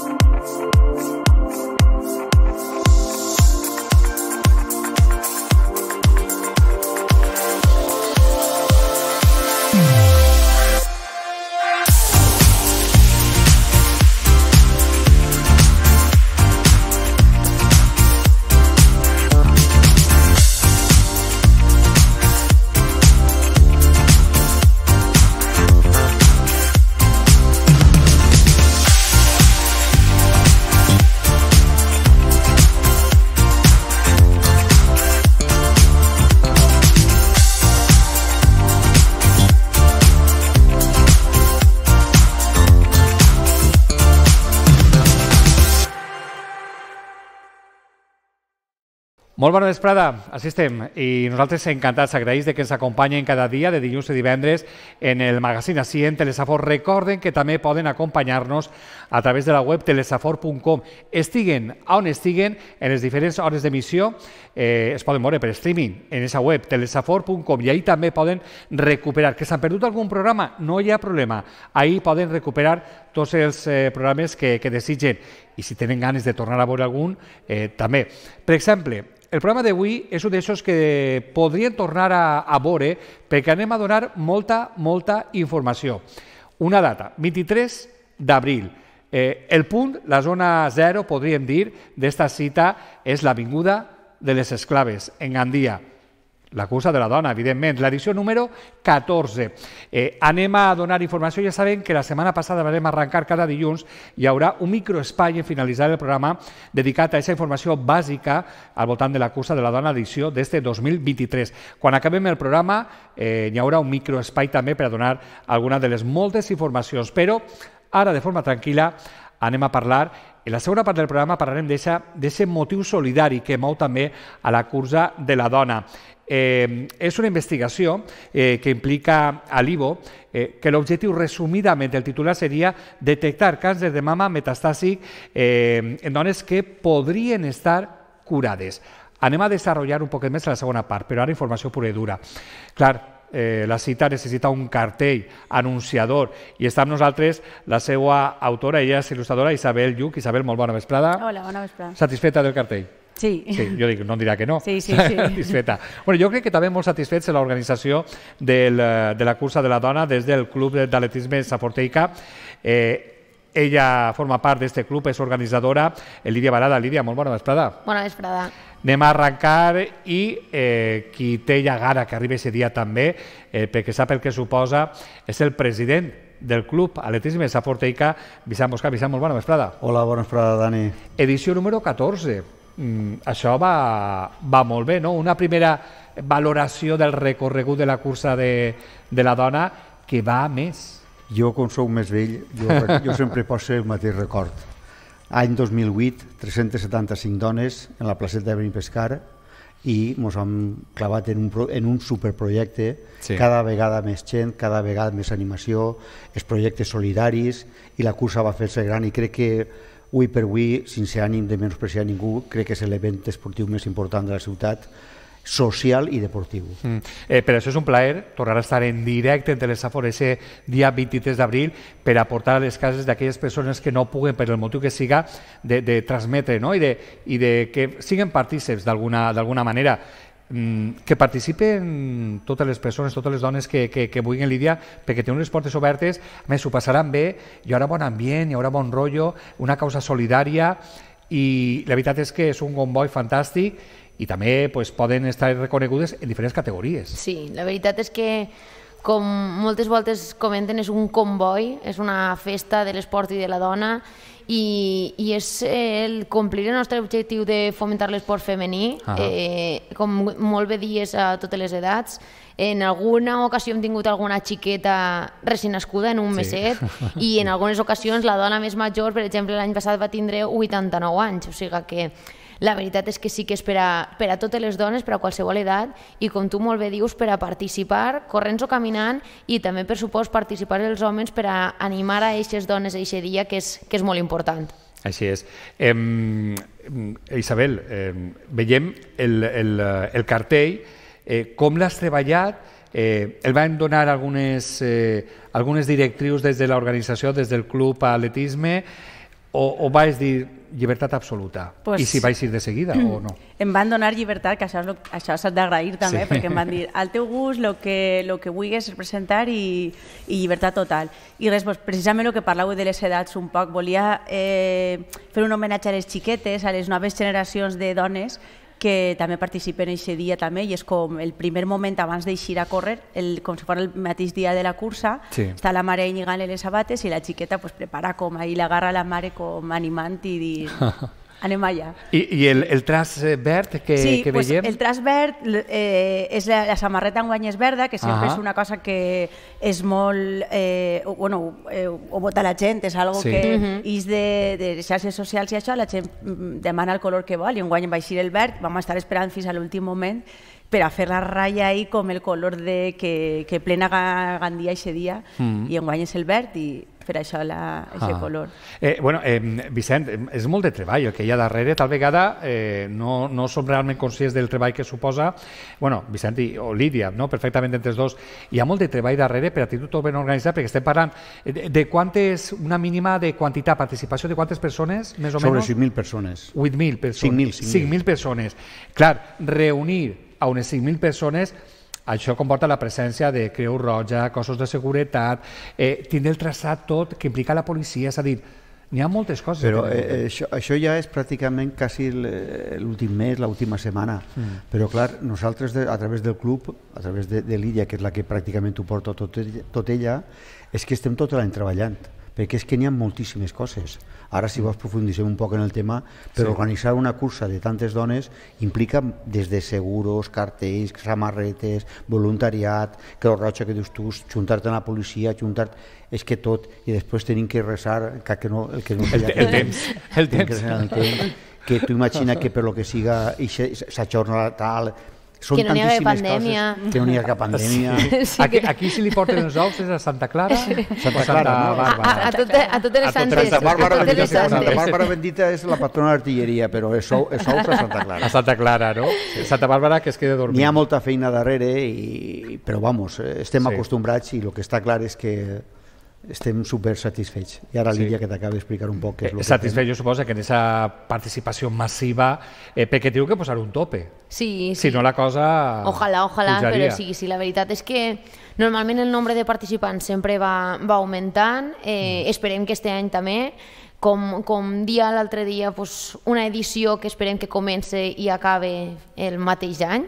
for you. Molt bona vesprada, així estem. I nosaltres encantats, agraïts de que ens acompanyen cada dia, de dilluns i divendres, en el magazín així en Telesafor. Recorden que també poden acompanyar-nos a través de la web telesafor.com. Estiguen on estiguen, en les diferents hores d'emissió, eh, es poden veure per streaming en esa web telesafor.com i ahir també poden recuperar. Que s'han perdut algun programa? No hi ha problema. Ahir poden recuperar tots els eh, programes que, que desitgen i si tenen ganes de tornar a veure algun, eh, també. Per exemple, el programa d'avui és un d'aquests que podrien tornar a, a veure perquè anem a donar molta, molta informació. Una data, 23 d'abril. Eh, el punt, la zona zero, podríem dir, d'esta cita és l'Avinguda de les Esclaves, en Gandia la cursa de la dona, evidentment, l'edició número 14. Eh, anem a donar informació, ja saben que la setmana passada vam arrencar cada dilluns, hi haurà un microespai en finalitzar el programa dedicat a aquesta informació bàsica al voltant de la cursa de la dona edició de 2023. Quan acabem el programa eh, hi haurà un microespai també per a donar alguna de les moltes informacions, però ara de forma tranquil·la anem a parlar en la segona part del programa parlarem d'aquest motiu solidari que mou també a la cursa de la dona. Eh, és una investigació eh, que implica a l'IVO eh, que l'objectiu resumidament del titular seria detectar càncer de mama metastàsic eh, en dones que podrien estar curades. Anem a desenvolupar un poquet més a la segona part, però ara informació pura i dura. Clar, eh, la cita necessita un cartell anunciador i està amb nosaltres la seva autora, ella és il·lustradora Isabel Lluc. Isabel, molt bona vesprada. Hola, bona vesprada. Satisfeta del cartell? Sí. sí. Jo dic, no em dirà que no. Sí, sí, sí. Satisfeta. Bueno, jo crec que també molt satisfets de l'organització del, eh, de la cursa de la dona des del Club d'Atletisme Saporter Eh, ella forma part d'aquest club, és organitzadora. Lídia Barada, Lídia, molt bona vesprada. Bona vesprada. Anem a arrencar i eh, qui té ja gana que arribi aquest dia també, eh, perquè sap el que suposa, és el president del club Atletisme Saporteica, Vicent Mosca. Vicent, molt bona vesprada. Hola, bona vesprada, Dani. Edició número 14. Mm, això va, va molt bé, no? Una primera valoració del recorregut de la cursa de, de la dona que va més. Jo, com sou més vell, jo, jo sempre poso el mateix record. Any 2008, 375 dones en la placeta de Benipescar i ens hem clavat en un, en un superprojecte, sí. cada vegada més gent, cada vegada més animació, els projectes solidaris i la cursa va fer-se gran i crec que Ui per avui, sense ànim de menospreciar ningú, crec que és l'event esportiu més important de la ciutat, social i deportiu. Mm. Eh, per això és un plaer tornar a estar en directe les Telesafon ese eh, dia 23 d'abril per aportar a les cases d'aquelles persones que no puguen, per el motiu que siga, de, de transmetre no? I, de, i de que siguin partíceps d'alguna manera. Mm, que participen totes les persones, totes les dones que, que, que vulguin Lídia, perquè té les portes obertes, a més s'ho passaran bé, hi haurà bon ambient, hi haurà bon rotllo, una causa solidària, i la veritat és que és un comboi fantàstic i també pues, poden estar reconegudes en diferents categories. Sí, la veritat és que com moltes voltes comenten, és un comboi, és una festa de l'esport i de la dona i, i és el complir el nostre objectiu de fomentar l'esport femení, ah. eh, com molt bé dies a totes les edats. En alguna ocasió hem tingut alguna xiqueta recent nascuda en un sí. meset i en algunes ocasions la dona més major, per exemple, l'any passat va tindre 89 anys, o sigui que la veritat és que sí que és per a, per a totes les dones, per a qualsevol edat, i com tu molt bé dius, per a participar, corrents o caminant, i també, per supost, participar els homes per a animar a aquestes dones a aquest dia, que és, que és molt important. Així és. Eh, Isabel, eh, veiem el, el, el cartell, eh, com l'has treballat, Eh, el van donar algunes, eh, algunes directrius des de l'organització, des del club a atletisme, o, o vaig dir, llibertat absoluta. Pues, I si vaig ir de seguida o no. Em van donar llibertat, que això, s'ha d'agrair també, sí. perquè em van dir al teu gust, el que, lo que vulguis representar i, i llibertat total. I res, pues, precisament el que parlàveu de les edats un poc, volia eh, fer un homenatge a les xiquetes, a les noves generacions de dones que també participen aquest dia també i és com el primer moment abans d'eixir a córrer, el, com si fos el mateix dia de la cursa, sí. està la mare lligant les sabates i la xiqueta pues, prepara com ahir la garra la mare com animant i dir... Anem allà. I, i el, el traç eh, verd que, sí, que pues, El traç verd eh, és la, la samarreta en guanyes verda, que sempre -huh. és una cosa que és molt... Eh, bueno, eh, ho vota la gent, és algo sí. que uh mhm. -huh. és de, de xarxes socials i això, la gent mm, demana el color que vol i guany va eixir el verd, vam estar esperant fins a l'últim moment per a fer la ratlla ahí com el color de que, que plena Gandia aquest dia mm. i enguany és el verd i per això aquest ah. color. Eh, bueno, eh, Vicent, és molt de treball el que hi ha darrere. Tal vegada eh, no, no som realment conscients del treball que suposa... bueno, Vicent i, o Lídia, no? perfectament entre els dos. Hi ha molt de treball darrere per a tenir tot ben organitzat, perquè estem parlant de, de quantes, una mínima de quantitat, participació de quantes persones, més o menys? Sobre 5.000 persones. 8.000 persones. 5.000 persones. Clar, reunir a unes 5.000 persones això comporta la presència de Creu Roja, cossos de seguretat, eh, tindre el traçat tot que implica la policia, és a dir, n'hi ha moltes coses. Però eh, això, això ja és pràcticament quasi eh, l'últim mes, l'última setmana. Mm. Però clar, nosaltres de, a través del club, a través de, de l'illa, que és la que pràcticament ho porta tot, tot ella, és que estem tot l'any treballant. Mm perquè és que n'hi ha moltíssimes coses. Ara, si mm. vols, profundissem un poc en el tema, però sí. organitzar una cursa de tantes dones implica des de seguros, cartells, samarretes, voluntariat, el roig que dius tu, juntar-te a la policia, juntar és que tot, i després tenim que resar que, que no, el que no el, el temps, el temps. El temps. Que tu imagina que per lo que siga s'ajorna tal, són que no hi ha de pandèmia. Coses. Que no n'hi ha cap pandèmia. Sí. sí. Aquí, aquí si li porten els ous és a Santa Clara Santa Clara, no? Bàrbara. A, a, tot, a totes les Santes. Santa Bàrbara, Bendita, Santa Bàrbara Bendita és la patrona d'artilleria, però és ous, és ous a Santa Clara. A Santa Clara, no? Sí. Santa Bàrbara que es queda dormint. N'hi ha molta feina darrere, i, però vamos, eh, estem sí. acostumbrats i el que està clar és que estem super satisfets. I ara sí. que t'acaba d'explicar un poc què és el eh, que Satisfet, jo suposo, que en aquesta participació massiva, eh, perquè diu que posar un tope. Sí, sí. Si no la cosa... Ojalà, ojalà, pujaria. però sí, sí, la veritat és que normalment el nombre de participants sempre va, va augmentant, eh, mm. esperem que este any també, com, com dia l'altre dia, pues, una edició que esperem que comence i acabe el mateix any,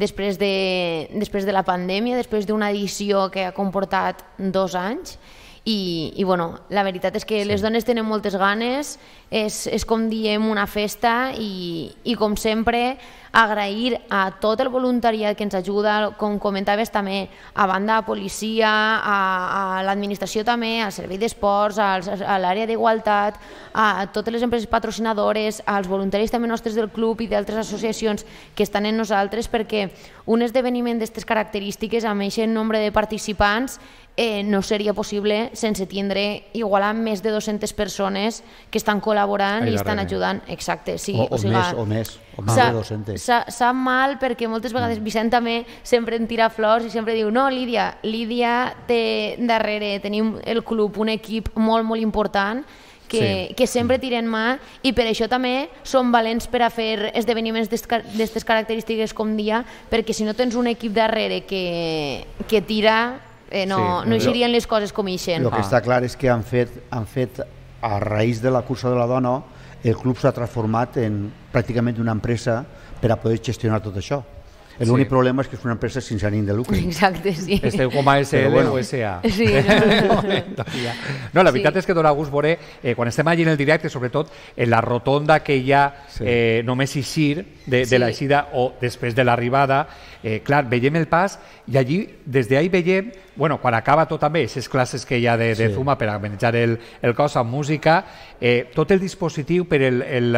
després de, després de la pandèmia, després d'una edició que ha comportat dos anys, i, i bueno, la veritat és que sí. les dones tenen moltes ganes, és, és com diem una festa i, i com sempre agrair a tot el voluntariat que ens ajuda, com comentaves també, a banda de policia, a, a l'administració també, al servei d'esports, a l'àrea d'igualtat, a totes les empreses patrocinadores, als voluntaris també nostres del club i d'altres associacions que estan en nosaltres perquè un esdeveniment d'aquestes característiques amb aquest nombre de participants eh, no seria possible sense tindre igual a més de 200 persones que estan col·laborant Ai, i estan ajudant. Exacte, sí. O, o, o, sigui, més, o més, o més, de 200. Sap mal perquè moltes vegades mm. Vicent també sempre en tira flors i sempre diu no, Lídia, Lídia té darrere, tenim el club, un equip molt, molt important que, sí. que sempre mm. tiren mà i per això també són valents per a fer esdeveniments d'aquestes característiques com dia, perquè si no tens un equip darrere que, que tira eh, no, sí, no girien eh, les coses com eixen. El que ah. està clar és que han fet, han fet a raïs de la cursa de la dona el club s'ha transformat en pràcticament una empresa per a poder gestionar tot això. L'únic sí. problema és que és una empresa sense ànim de lucre. Exacte, sí. Esteu com a SL bueno. o SA. Sí, no. no, la veritat sí. és que dona gust veure, eh, quan estem allí en el directe, sobretot en la rotonda que hi ha sí. eh, només eixir de, sí. de l'eixida o després de l'arribada, eh, clar, veiem el pas i allí, des d'ahí veiem, bueno, quan acaba tot també, aquestes classes que hi ha de, de sí. Zuma per a menjar el, el cos amb música, eh, tot el dispositiu per el, el,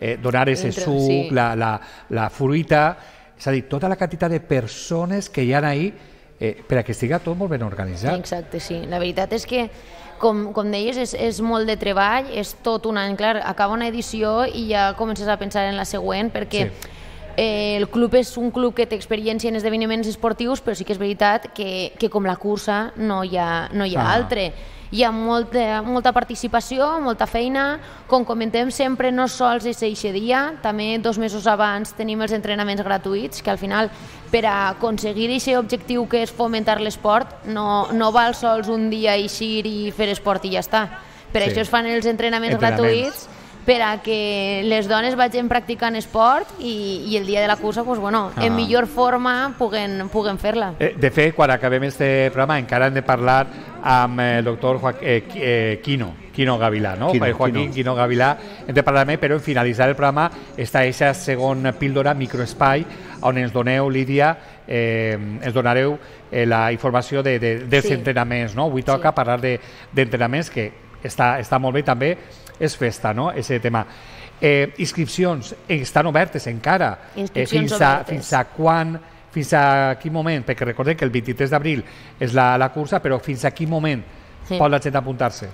eh, donar ese suc, sí. la, la, la fruita, és a dir, tota la quantitat de persones que hi ha ahir eh, per a que estigui tot molt ben organitzat. Exacte, sí. La veritat és que, com, com deies, és, és molt de treball, és tot un any, clar, acaba una edició i ja comences a pensar en la següent, perquè sí. eh, el club és un club que té experiència en esdeveniments esportius, però sí que és veritat que, que com la cursa no hi ha, no hi ha ah. altre hi ha molta, molta participació, molta feina. Com comentem sempre, no sols és eixe dia, també dos mesos abans tenim els entrenaments gratuïts, que al final per a aconseguir aquest objectiu que és fomentar l'esport no, no val sols un dia eixir i fer esport i ja està. Per sí. això es fan els entrenaments, entrenaments. gratuïts per a que les dones vagin practicant esport i, i el dia de la cursa, pues, bueno, ah. en millor forma puguen, puguen fer-la. Eh, de fet, quan acabem este programa encara hem de parlar amb eh, el doctor Joaqu eh, eh, Quino, Quino Gavilà, no? Quino, Joaquín Quino, Quino Gavilà, hem de parlar més, però en finalitzar el programa està aquesta segona píldora, microespai, on ens doneu, Lídia, eh, ens donareu eh, la informació de, de, dels sí. entrenaments, no? Avui toca sí. parlar d'entrenaments de, que està, està molt bé també, és festa, no?, ese tema. Eh, inscripcions estan obertes encara. Eh, fins, a, obertes. fins a quan, fins a quin moment, perquè recordem que el 23 d'abril és la, la cursa, però fins a quin moment sí. pot la gent apuntar-se?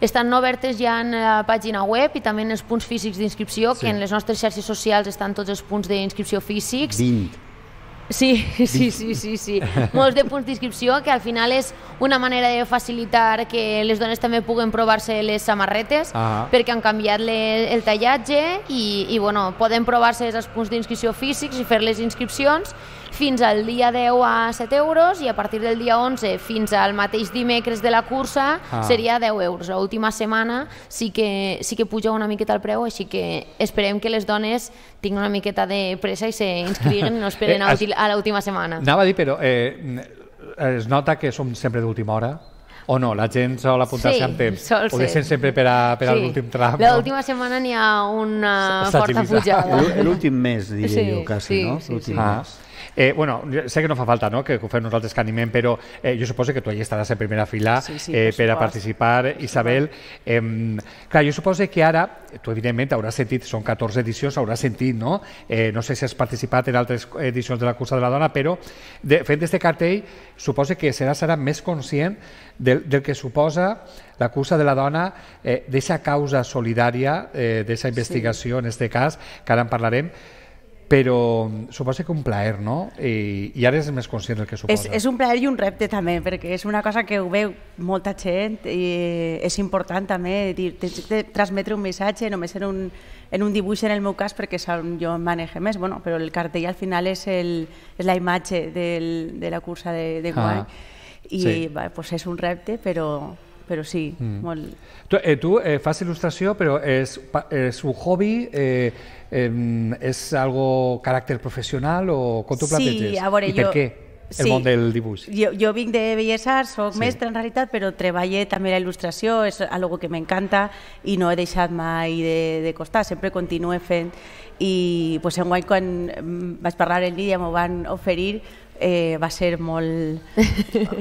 Estan obertes ja en la pàgina web i també en els punts físics d'inscripció, sí. que en les nostres xarxes socials estan tots els punts d'inscripció físics. 20 Sí, sí, sí, sí, sí. Molts de punts d'inscripció, que al final és una manera de facilitar que les dones també puguen provar-se les samarretes, -huh. Ah. perquè han canviat le, el tallatge i, i bueno, poden provar-se els punts d'inscripció físics i fer les inscripcions fins al dia 10 a 7 euros i a partir del dia 11 fins al mateix dimecres de la cursa ah. seria 10 euros. L última setmana sí que, sí que puja una miqueta el preu, així que esperem que les dones tinguin una miqueta de pressa i s'inscriguin i no esperen eh, a l'última setmana. Anava a dir, però eh, es nota que som sempre d'última hora, o no, la gent sol apuntar-se sí, amb temps o deixen sempre per a, per sí. a l'últim tram l'última setmana n'hi ha una forta pujada l'últim mes diria sí, jo quasi sí, no? sí, sí. Ah. Eh, bueno, sé que no fa falta no, que ho fem nosaltres que animem, però eh, jo suposo que tu allà estaràs en primera fila sí, sí, eh, per a participar, Isabel. Eh, clar, jo suposo que ara, tu evidentment hauràs sentit, són 14 edicions, hauràs sentit, no? Eh, no sé si has participat en altres edicions de la cursa de la dona, però de, fent aquest cartell, suposo que seràs ara més conscient del, del que suposa la cursa de la dona, eh, d'aquesta causa solidària, eh, d'aquesta investigació, sí. en aquest cas, que ara en parlarem, Pero mm, supongo que un plaer, no? Y a veces me es que es Es un plaer y un repte también, porque es una cosa que ve mucha gente y es importante también transmitir transmetre un missatge no en un, en un dibujo en el meu porque yo manejo mes, bueno, pero el cartel al final es el, es la imagen de la cursa de, ah. Guay. Y, pues es un repte pero... però sí, mm. molt... Tu, eh, tu eh, fas il·lustració, però és, és un hobby, eh, eh, és algo caràcter professional o com t'ho planteges? Sí, a veure, I per jo... què? el sí. món del dibuix. Jo, jo vinc de Belles Arts, soc sí. mestre en realitat, però treballé també la il·lustració, és algo que m'encanta i no he deixat mai de, de costar, sempre continuo fent i pues, en guany quan mm, vaig parlar en Lídia m'ho van oferir eh, va ser molt...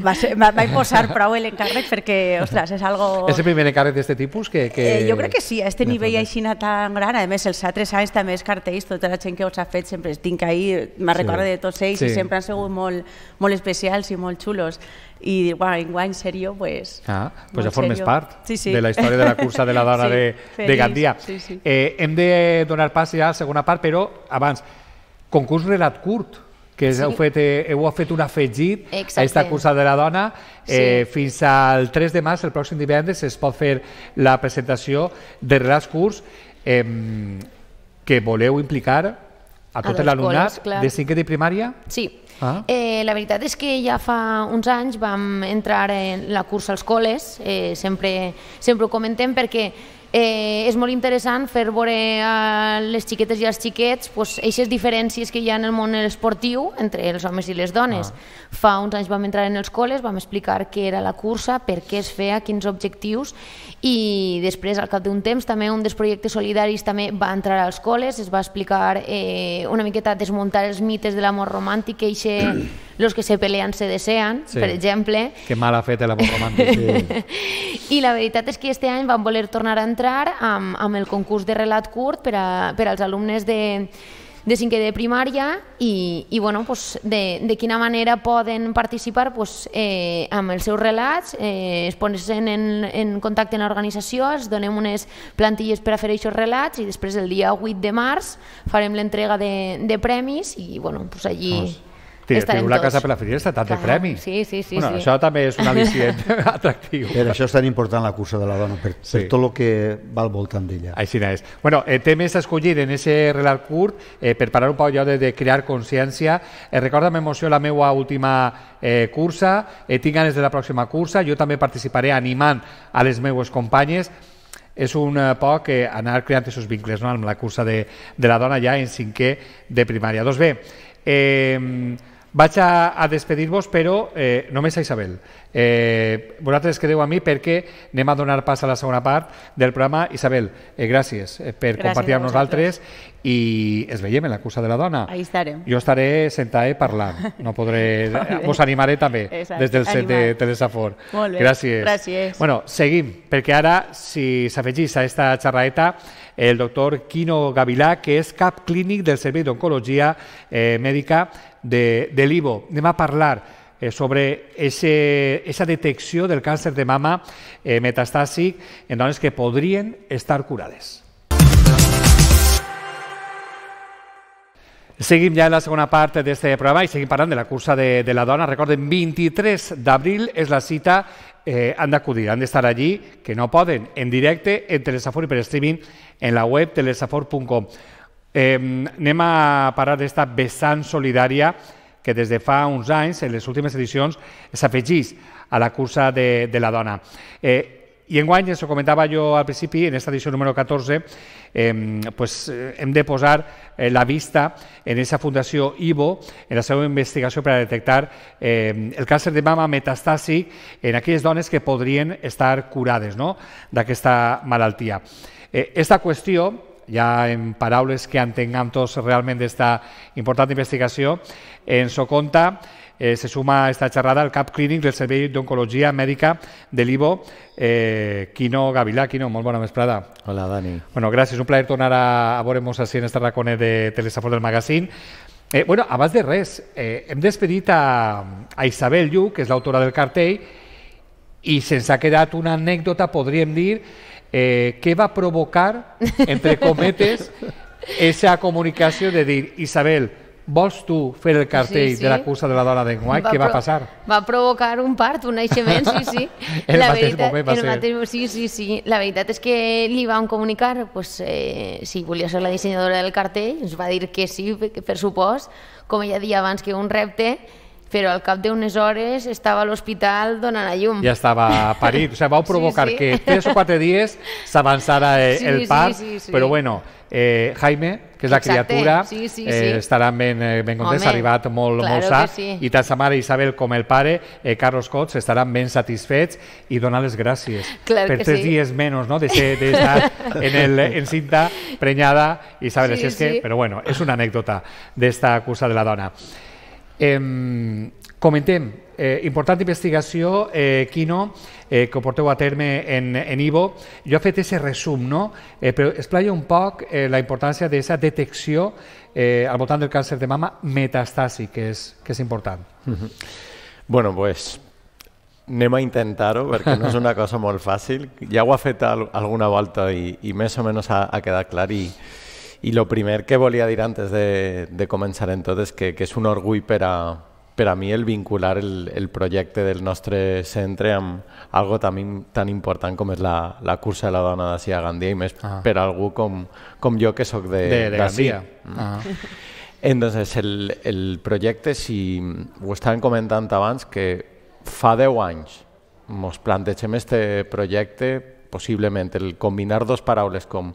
Va, ser, va, vaig posar prou l'encàrrec perquè, ostres, és algo... És el primer encàrrec d'aquest tipus? Que, que... Eh, jo crec que sí, a aquest nivell eh? així tan gran, a més els altres anys també els cartells, tota la gent que els ha fet sempre els tinc ahir, me'n sí. recordo de tots ells sí. i sempre han sigut molt, molt especials i molt xulos i bueno, en guany serió, pues, ah, pues ja formes serió. part sí, sí. de la història de la cursa de la dona sí, de, de Gandia. Sí, sí. Eh, hem de donar pas ja a la segona part, però abans, concurs relat curt, que sí. heu, fet, eh, heu fet un afegit Exacte. a aquesta cursa de la dona. Eh, Fins al 3 de març, el pròxim divendres, es pot fer la presentació de relats curts eh, que voleu implicar a tot l'alumnat de cinquè de primària? Sí. Ah. Eh, la veritat és que ja fa uns anys vam entrar en la cursa als col·les, eh, sempre, sempre ho comentem perquè eh, és molt interessant fer veure a les xiquetes i als xiquets pues, aquestes diferències que hi ha en el món esportiu entre els homes i les dones. Ah. Fa uns anys vam entrar en els col·les, vam explicar què era la cursa, per què es feia, quins objectius, i després, al cap d'un temps, també un dels projectes solidaris també va entrar als col·les, es va explicar eh, una miqueta desmuntar els mites de l'amor romàntic, eixe... los que se pelean se desean, sí. per exemple. Que mal ha fet l'amor romàntic. Sí. I la veritat és que este any van voler tornar a entrar amb, amb el concurs de relat curt per, a, per als alumnes de, de cinquè de primària i, i bueno, pues, de, de quina manera poden participar pues, eh, amb els seus relats, eh, es posen en, en contacte amb l'organització, es donem unes plantilles per a fer aquests relats i després el dia 8 de març farem l'entrega de, de premis i bueno, pues, allí... Oh. Té, estarem la tots. Casa per la Fira està tant de premi. Sí, sí, sí, bueno, sí. Això també és un al·licient atractiu. Per això és tan important la cursa de la dona, per, sí. per tot el que va al voltant d'ella. Així és. Bueno, eh, temes a escollir en ese relat curt, eh, per parar un poc allò de, de crear consciència. Eh, recorda amb emoció la meva última eh, cursa, eh, tinc ganes de la pròxima cursa, jo també participaré animant a les meues companyes és un eh, poc eh, anar creant aquests vincles no? amb la cursa de, de la dona ja en cinquè de primària. Doncs bé, eh, vaig a, a despedir-vos, però eh, només a Isabel. Eh, vosaltres quedeu a mi perquè anem a donar pas a la segona part del programa. Isabel, eh, gràcies eh, per gràcies compartir amb nosaltres i es veiem en la cursa de la dona. Ahí estaré. Jo estaré sentada eh, parlant. No podré... vos animaré també Exacte. des del set Animar. de Telesafor. Molt bé. Gràcies. gràcies. Bueno, seguim, perquè ara, si s'afegís a esta xerraeta, el doctor Quino Gavilà, que és cap clínic del Servei d'Oncologia eh, Mèdica de, de l'Ivo. Anem a parlar eh, sobre ese, esa detecció del càncer de mama eh, metastàsic en dones que podrien estar curades. Seguim ja en la segona part d'aquest programa i seguim parlant de la cursa de, de la dona. Recorden, 23 d'abril és la cita, eh, han d'acudir, han d'estar allí, que no poden, en directe, en Telesafor i per streaming, en la web telesafor.com. Eh, anem a parar d'esta vessant solidària que des de fa uns anys, en les últimes edicions, s'afegís a la cursa de, de la dona. Eh, i guany, ens ho comentava jo al principi, en aquesta edició número 14, eh, pues, hem de posar eh, la vista en aquesta Fundació IVO, en la seva investigació per a detectar eh, el càncer de mama metastàsic en aquelles dones que podrien estar curades no? d'aquesta malaltia. Eh, esta qüestió ja en paraules que entenguem tots realment d'esta important investigació, en so compte eh, se suma a esta xerrada el cap clínic del Servei d'Oncologia Mèdica de l'IVO, eh, Quino Gavilà. Quino, molt bona vesprada. Hola, Dani. Bueno, gràcies, un plaer tornar a, a veure'ns així en esta raconet de Telesafor del magazín. Eh, bueno, abans de res, eh, hem despedit a, a Isabel Lluc, que és l'autora del cartell, i se'ns ha quedat una anècdota, podríem dir, eh, que va a provocar, entre cometes, esa comunicació de dir, Isabel, vols tu fer el cartell sí, sí. de la cursa de la dona de d'enguany? Què va passar? Va provocar un part, un naixement, sí, sí. el la mateix veritat, moment eh, va ser. Mateix, sí, sí, sí. La veritat és que li a comunicar pues, eh, si volia ser la dissenyadora del cartell, ens va dir que sí, per supost, com ella dia abans que un repte, però al cap d'unes hores estava a l'hospital donant a llum. Ja estava parit, o sigui, vau provocar sí, sí. que tres o quatre dies s'avançara eh, sí, el part, sí, sí, sí. però bueno, eh, Jaime, que és Exacte. la criatura, sí, sí, eh, sí. Eh, estarà ben, eh, ben content, s'ha arribat molt, claro molt sa, sí. i tant sa mare Isabel com el pare, eh, Carlos Cots, estaran ben satisfets i donar les gràcies claro per tres sí. dies menys no? de ser de en, el, en cinta prenyada Isabel, sí, si és sí. que, però bueno, és una anècdota d'esta cursa de la dona. Eh, comentem, eh, important investigació, eh, Quino, eh, que porteu a terme en, en Ivo. Jo he fet aquest resum, no? Eh, però esplaia un poc eh, la importància d'aquesta detecció eh, al voltant del càncer de mama metastàsic, que és, que és important. Mm -hmm. Bueno, pues anem a intentar-ho perquè no és una cosa molt fàcil. Ja ho ha fet al, alguna volta i, i més o menys ha, ha quedat clar i, i el primer que volia dir antes de, de començar en tot és que, que és un orgull per a, per a mi el vincular el, el projecte del nostre centre amb algo tan, tan important com és la, la cursa de la dona d'Asia Gandia i més ah. per algú com, com jo que sóc de, de, de Gandia. Mm. Ah. Entonces, el, el projecte, si ho estàvem comentant abans, que fa 10 anys ens plantegem este projecte, possiblement el combinar dos paraules com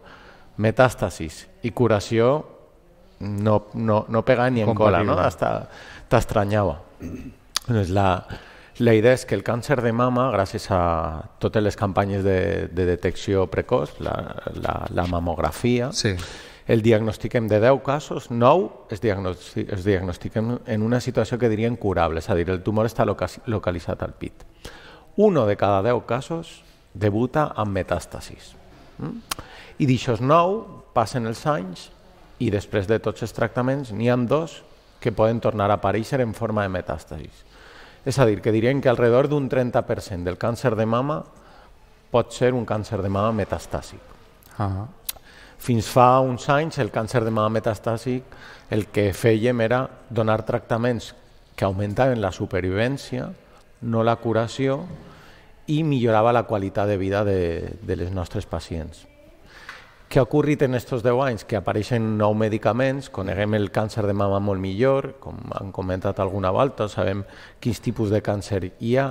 metàstasis i curació no, no, no pega ni en cola, no? Eh? Hasta t'estranyava. Doncs la, la idea és que el càncer de mama, gràcies a totes les campanyes de, de detecció precoç, la, la, la mamografia, sí. el diagnostiquem de 10 casos, 9 es, diagnosti es diagnostiquen en una situació que diria incurable, és a dir, el tumor està loca localitzat al pit. Uno de cada 10 casos debuta amb metàstasis. Mm? I és nou passen els anys i després de tots els tractaments n'hi ha dos que poden tornar a aparèixer en forma de metàstasis. És a dir, que dirien que alrededor d'un 30% del càncer de mama pot ser un càncer de mama metastàsic. Ah. Uh -huh. Fins fa uns anys el càncer de mama metastàsic el que fèiem era donar tractaments que augmentaven la supervivència, no la curació, i millorava la qualitat de vida de, de les nostres pacients. Què ha ocorrit en aquests 10 anys? Que apareixen nous medicaments, coneguem el càncer de mama molt millor, com han comentat alguna volta, sabem quins tipus de càncer hi ha,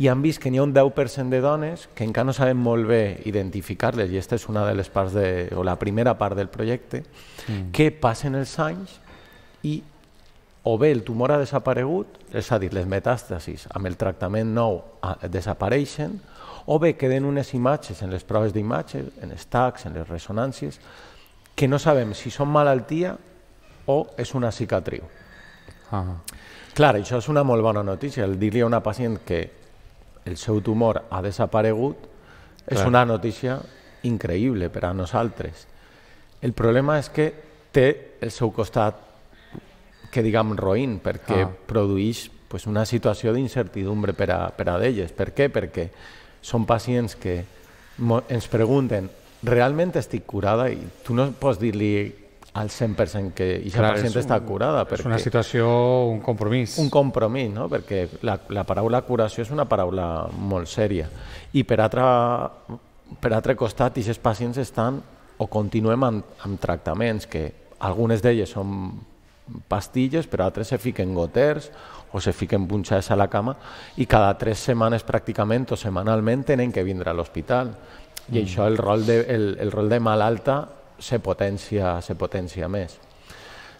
i han vist que n'hi ha un 10% de dones que encara no sabem molt bé identificar-les, i aquesta és una de les parts, de, o la primera part del projecte, mm. que passen els anys i o bé el tumor ha desaparegut, és a dir, les metàstasis amb el tractament nou ah, desapareixen, o bé queden unes imatges en les proves d'imatges, en els tacs, en les resonàncies, que no sabem si són malaltia o és una cicatriu. Ah. Clar, això és una molt bona notícia, el dir-li a una pacient que el seu tumor ha desaparegut és una notícia increïble per a nosaltres. El problema és que té el seu costat que diguem roïn, perquè ah. produeix pues, una situació d'incertidumbre per, a, per a d'elles. Per què? Perquè són pacients que ens pregunten realment estic curada i tu no pots dir-li al 100% que aquesta pacient un, està curada. Perquè... És una situació, un compromís. Un compromís, no? perquè la, la paraula curació és una paraula molt sèria. I per altra, per altre costat, aquests pacients estan o continuem amb, amb tractaments que algunes d'elles són pastilles, però altres se fiquen goters o se fiquen punxades a la cama i cada tres setmanes pràcticament o setmanalment tenen que vindre a l'hospital. I mm. això el rol, de, el, el rol de malalta se potencia, se potencia més.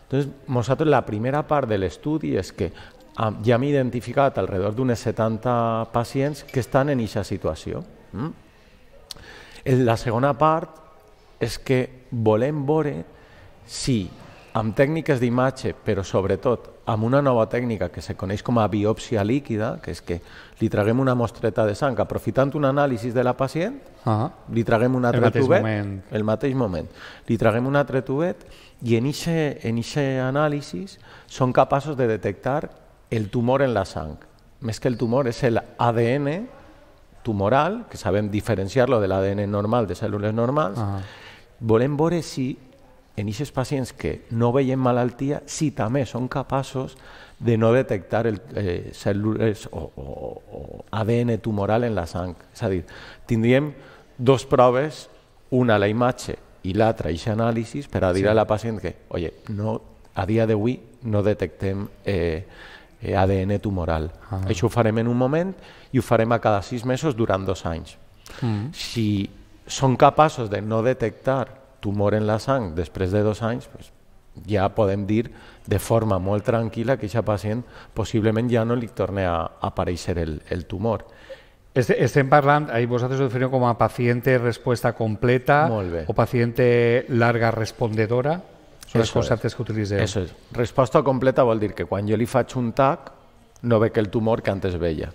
Entonces, nosaltres la primera part de l'estudi és que ja hem identificat alrededor d'unes 70 pacients que estan en aquesta situació. Mm? La segona part és que volem veure si amb tècniques d'imatge, però sobretot amb una nova tècnica que se coneix com a biòpsia líquida, que és que li traguem una mostreta de sang, aprofitant un anàlisi de la pacient, uh ah. -huh. li traguem un altre el tubet, moment. el mateix moment, li traguem un altre tubet i en aquest anàlisi són capaços de detectar el tumor en la sang. Més que el tumor és el ADN tumoral, que sabem diferenciar-lo de l'ADN normal de cèl·lules normals, uh ah. -huh. volem veure si en aquests pacients que no veien malaltia, si també són capaços de no detectar el, eh, cèl·lules o, o, o ADN tumoral en la sang. És a dir, tindríem dos proves, una a la imatge i l'altra a aquest anàlisi, per a dir sí. a la pacient que, oye, no, a dia d'avui no detectem eh, eh ADN tumoral. Ah. Això ho farem en un moment i ho farem a cada sis mesos durant dos anys. Mm. Si són capaços de no detectar tumor en la sang després de dos anys, pues, ja podem dir de forma molt tranquil·la que aquest pacient possiblement ja no li torni a aparèixer el, el tumor. Estem parlant, ahí vosaltres ho definiu com a paciente resposta completa o paciente larga respondedora? Són Eso els conceptes que utilitzeu. Eso és. Resposta completa vol dir que quan jo li faig un TAC no ve que el tumor que antes veia.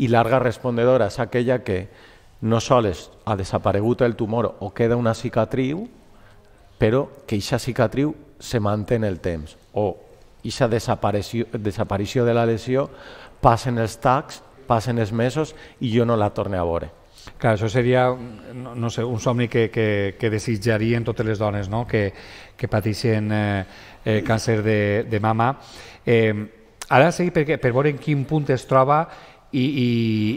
I larga respondedora és aquella que no sols ha desaparegut el tumor o queda una cicatriu, però que aquesta cicatriu se manté en el temps o aquesta desaparició, desaparició de la lesió passen els tacs, passen els mesos i jo no la torne a veure. Clar, això seria no, no sé, un somni que, que, que desitjarien totes les dones no? que, que pateixen eh, eh, càncer de, de mama. Eh, ara sí, per, per veure en quin punt es troba i, i,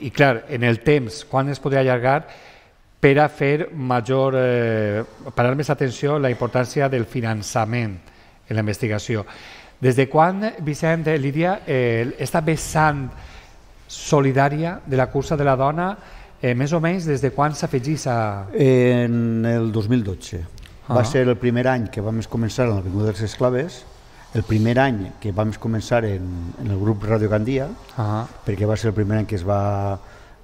i clar, en el temps, quan es podria allargar, per a fer major, eh, parar més atenció la importància del finançament en la investigació. Des de quan, Vicent, Lídia, eh, està vessant solidària de la cursa de la dona, eh, més o menys des de quan s'afegís a... En el 2012. -huh. Va ah. ser el primer any que vam començar en l'Avinguda dels Esclaves, el primer any que vam començar en, en el grup Radio Gandia, -huh. Ah. perquè va ser el primer any que es va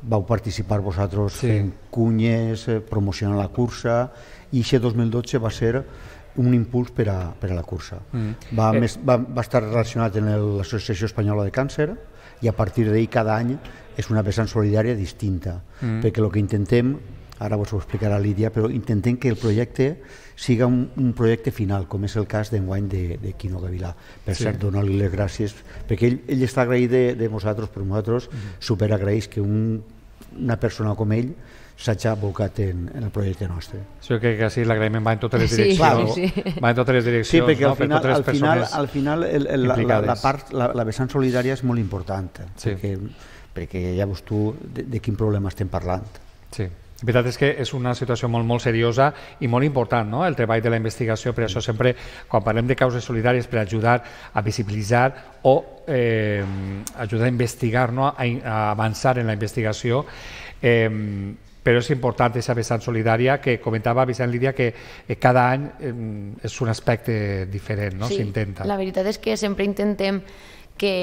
vau participar vosaltres sí. fent cunyes, eh, promocionant la cursa, i això 2012 va ser un impuls per a, per a la cursa. Mm. Va, eh. més, va, va estar relacionat en l'Associació Espanyola de Càncer i a partir d'ahir cada any és una vessant solidària distinta, mm. perquè el que intentem, ara vos ho explicarà Lídia, però intentem que el projecte siga un, un projecte final, com és el cas d'enguany de, de Quino Gavilà. Per sí. cert, donar-li les gràcies, perquè ell, ell està agraït de, de nosaltres, però nosaltres mm -hmm. superagraïs que un, una persona com ell s'hagi abocat en, en el projecte nostre. Sí, que, que sí, l'agraïment va en totes les direccions. Sí, sí, sí. Va en totes les direccions, sí, perquè al no? final, per al final, al final el, el, la, la, la, part, la, la vessant solidària és molt important, sí. perquè, perquè ja veus tu de, de quin problema estem parlant. Sí. La veritat és que és una situació molt, molt seriosa i molt important, no?, el treball de la investigació. Per això sempre, quan parlem de causes solidàries, per ajudar a visibilitzar o eh, ajudar a investigar, no?, a, a avançar en la investigació, eh, però és important aquesta vessant solidària que comentava Vicent Lídia que eh, cada any és un aspecte diferent, no? s'intenta. Sí, la veritat és que sempre intentem que,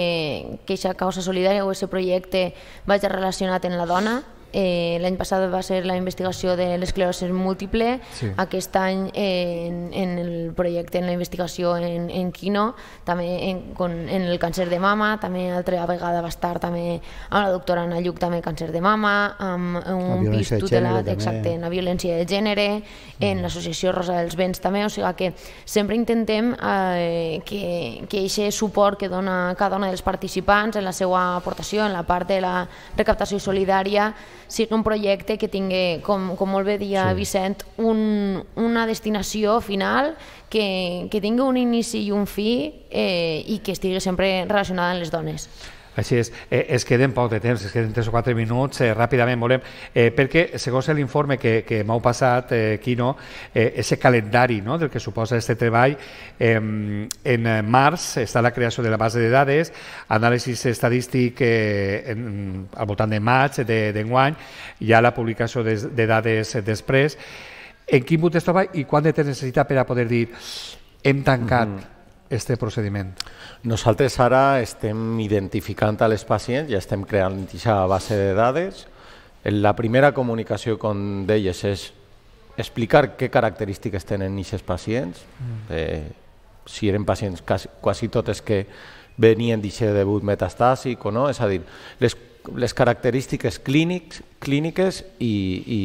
que aquesta causa solidària o aquest projecte vagi relacionat en la dona, Eh, L'any passat va ser la investigació de l'esclerosi múltiple, sí. aquest any eh, en, en el projecte, en la investigació en, en quino, també en, con, en el càncer de mama, també altra vegada va estar també amb la doctora Ana Lluc també càncer de mama, amb un pis tutelat, exacte, en la violència de gènere, mm. en l'associació Rosa dels Vents també, o sigui que sempre intentem eh, que, que aquest suport que dona cada una dels participants en la seva aportació, en la part de la recaptació solidària, sigui un projecte que tingui, com, com molt bé dia sí. Vicent, un, una destinació final que, que tingui un inici i un fi eh, i que estigui sempre relacionada amb les dones. Així és, eh, es queden poc de temps, es queden 3 o 4 minuts, eh, ràpidament volem, eh, perquè segons l'informe que, que m'heu passat, eh, Quino, eh, ese calendari no, del que suposa aquest treball, eh, en març està la creació de la base de dades, anàlisis estadístic eh, en, al voltant de maig d'enguany, de, hi ha la publicació de, de dades després, en quin punt es troba i quant de temps necessita per a poder dir hem tancat mm -hmm este procediment? Nosaltres ara estem identificant els pacients, ja estem creant aquesta base de dades. La primera comunicació amb d'elles és explicar què característiques tenen aquests pacients. Mm. Eh, si eren pacients quasi, quasi totes que venien d'aquest debut metastàsic o no, és a dir, les, les característiques clínics, clíniques i, i,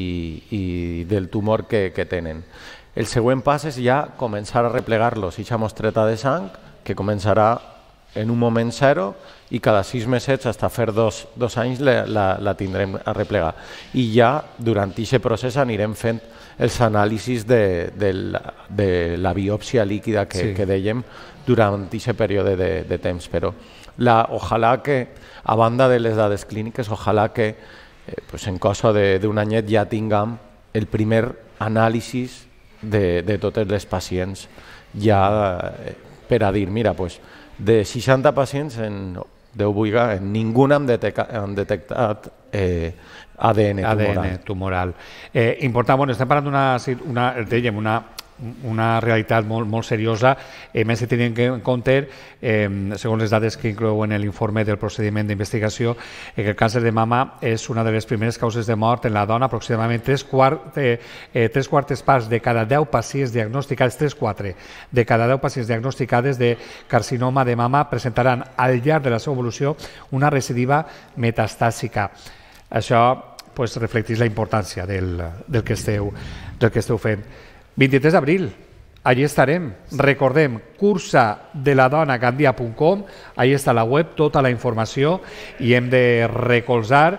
i del tumor que, que tenen. El següent pas és ja començar a replegar-los, i mostreta de sang, que començarà en un moment zero i cada sis mesets, fins a fer dos, dos anys, la, la, la tindrem a replegar. I ja durant aquest procés anirem fent els anàlisis de, de, la, de la biòpsia líquida que, sí. que dèiem durant aquest període de, de temps. Però la, ojalà que, a banda de les dades clíniques, ojalà que eh, pues en cosa d'un anyet ja tinguem el primer anàlisis de, de totes les pacients ja eh, per a dir, mira, pues, de 60 pacients en Déu vulga, en ningú han, han detectat eh, ADN tumoral. ADN tumoral. Eh, important, bueno, estem parlant d'una, una, dèiem, una una realitat molt, molt seriosa. A més, que tenen en compte, eh, segons les dades que inclou en l'informe del procediment d'investigació, eh, que el càncer de mama és una de les primeres causes de mort en la dona. Aproximadament tres, quart, eh, eh, tres quartes parts de cada 10 pacients diagnosticats, 3-4, de cada 10 pacients diagnosticades de carcinoma de mama presentaran al llarg de la seva evolució una recidiva metastàsica. Això pues, reflecteix la importància del, del, que esteu, del que esteu fent. 23 d'abril, allí estarem. Recordem, cursa de la dona gandia.com, allà està la web, tota la informació i hem de recolzar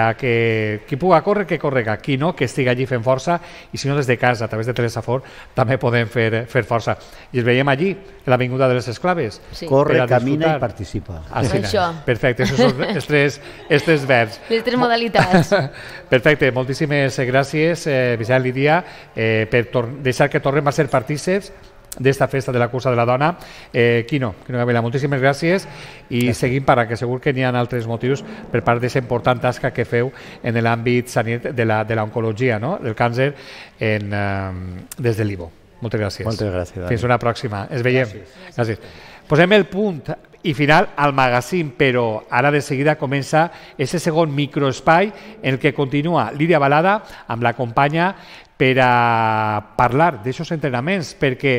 ha que qui puga córrer, que correga, qui no, que estigui allí fent força, i si no des de casa, a través de Telesafor, també podem fer, fer força. I ens veiem allí, a l'Avinguda de les Esclaves. Sí. Corre, camina i participa. Ah, sí, Això. Perfecte, això són els tres, els tres verbs. Les tres modalitats. Perfecte, moltíssimes gràcies, eh, Vicent Lídia, eh, per deixar que tornem a ser partíceps d'esta festa de la cursa de la dona. Eh, Quino, Quino Gavela, moltíssimes gràcies i gràcies. seguim per que segur que n'hi ha altres motius per part d'aquesta important tasca que feu en l'àmbit sanit de l'oncologia, de no? del càncer en, eh, des de l'IVO. Moltes gràcies. Moltes gràcies. Dani. Fins una pròxima. Es veiem. Gràcies. gràcies. Posem el punt i final al magazín, però ara de seguida comença aquest segon microespai en el que continua Lídia Balada amb la companya per a parlar d'aixòs entrenaments, perquè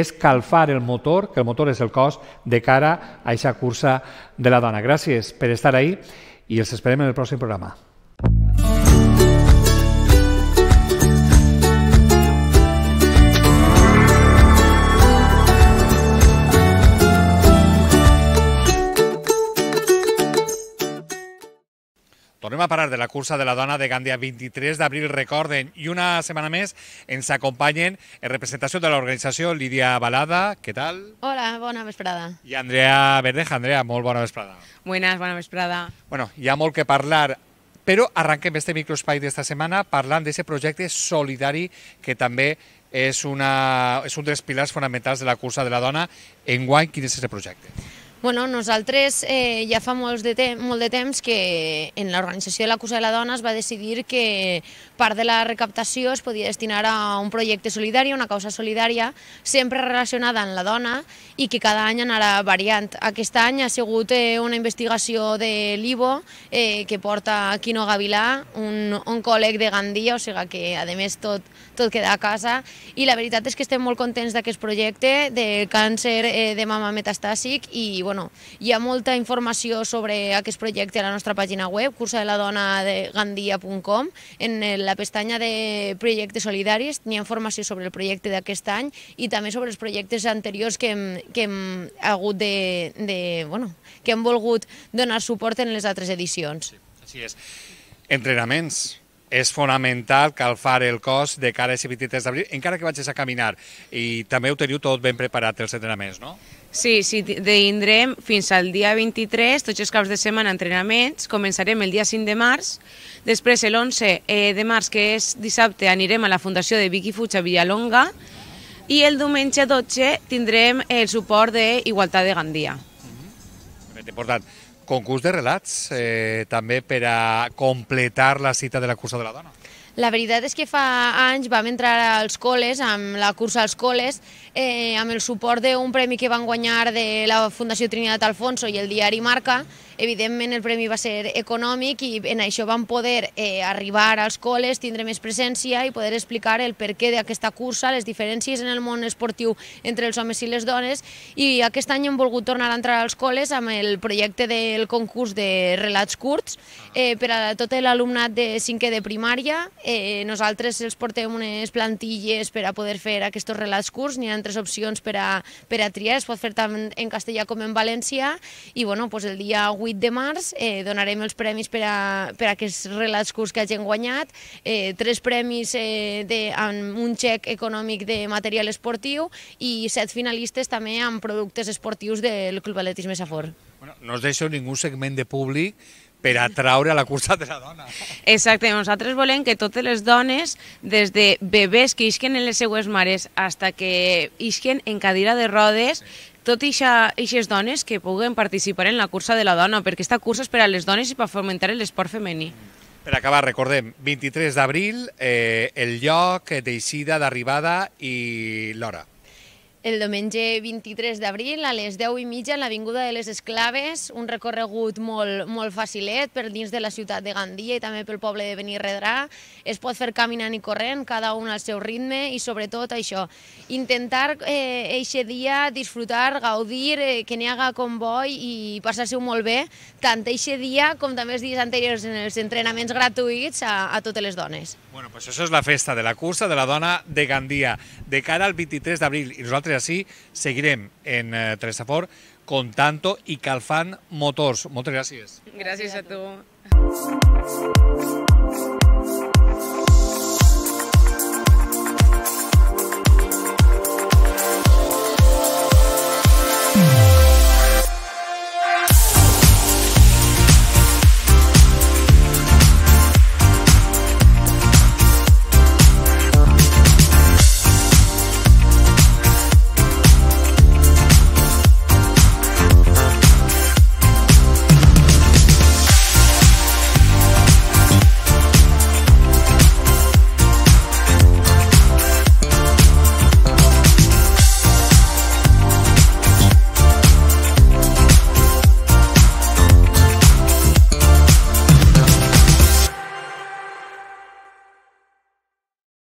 és calfar el motor, que el motor és el cos, de cara a aquesta cursa de la dona. Gràcies per estar ahí i els esperem en el pròxim programa. Tornem a parlar de la cursa de la dona de Gandia 23 d'abril, recorden, i una setmana més ens acompanyen en representació de l'organització Lídia Balada, què tal? Hola, bona vesprada. I Andrea Verdeja, Andrea, molt bona vesprada. Buenas, bona vesprada. Bueno, hi ha molt que parlar, però arranquem este microespai d'esta setmana parlant d'aquest projecte solidari que també és, una, és un dels pilars fonamentals de la cursa de la dona. Enguany, quin és aquest projecte? Bueno, nosaltres eh, ja fa molts de temps, molt de temps que en l'organització de la Cusa de la Dona es va decidir que part de la recaptació es podia destinar a un projecte solidari, una causa solidària, sempre relacionada amb la dona i que cada any anarà variant. Aquest any ha sigut eh, una investigació de l'IVO eh, que porta Quino Gavilà, un, un col·leg de Gandia, o sigui que a més tot, tot queda a casa i la veritat és que estem molt contents d'aquest projecte de càncer eh, de mama metastàsic i bueno, hi ha molta informació sobre aquest projecte a la nostra pàgina web, gandia.com. En eh, la pestanya de projectes solidaris n'hi ha informació sobre el projecte d'aquest any i també sobre els projectes anteriors que hem, que hem hagut de, de, bueno, que hem volgut donar suport en les altres edicions. Sí, així és. Entrenaments, és fonamental calfar el cos de cara a aquest 23 d'abril, encara que vagis a caminar. I també ho teniu tot ben preparat, els entrenaments, no? Sí, sí, tindrem fins al dia 23, tots els caps de setmana, entrenaments. Començarem el dia 5 de març, després l'11 eh, de març, que és dissabte, anirem a la Fundació de Vicky Fuig a Villalonga, i el diumenge 12 tindrem el suport d'Igualtat de Gandia. Mm -hmm. Important concurs de relats, eh, també per a completar la cita de la cursa de la dona. La veritat és que fa anys vam entrar als col·les, amb la cursa als col·les, eh, amb el suport d'un premi que van guanyar de la Fundació Trinitat Alfonso i el diari Marca, Evidentment el premi va ser econòmic i en això vam poder eh, arribar als col·les, tindre més presència i poder explicar el per què d'aquesta cursa, les diferències en el món esportiu entre els homes i les dones i aquest any hem volgut tornar a entrar als col·les amb el projecte del concurs de relats curts eh, per a tot l'alumnat de cinquè de primària. Eh, nosaltres els portem unes plantilles per a poder fer aquests relats curts, n'hi ha tres opcions per a, per a triar, es pot fer tant en castellà com en valencià i bueno, pues el dia 8 8 de març eh, donarem els premis per a, per a aquests relats curts que hagin guanyat, eh, tres premis eh, de, amb un xec econòmic de material esportiu i set finalistes també amb productes esportius del Club Atletisme Safor. Bueno, no us deixo ningú segment de públic per atraure a la cursa de la dona. Exacte, nosaltres volem que totes les dones, des de bebès que isquen en les seues mares fins que isquen en cadira de rodes, tot i aquestes dones que puguen participar en la cursa de la dona, perquè aquesta cursa és per a les dones i per fomentar l'esport femení. Per acabar, recordem, 23 d'abril, eh, el lloc d'eixida, d'arribada i l'hora el diumenge 23 d'abril a les 10 i mitja a l'Avinguda de les Esclaves, un recorregut molt, molt facilet per dins de la ciutat de Gandia i també pel poble de Benirredrà. Es pot fer caminant i corrent, cada un al seu ritme i sobretot això, intentar eh, eixe dia disfrutar, gaudir, eh, que n'hi haga convoi i passar ho molt bé, tant eixe dia com també els dies anteriors en els entrenaments gratuïts a, a totes les dones. Bueno, pues això és la festa de la cursa de la dona de Gandia, de cara al 23 d'abril. I nosaltres així seguirem en eh, Tresafor contant-ho i calfant motors. Moltes gràcies. Gràcies a tu.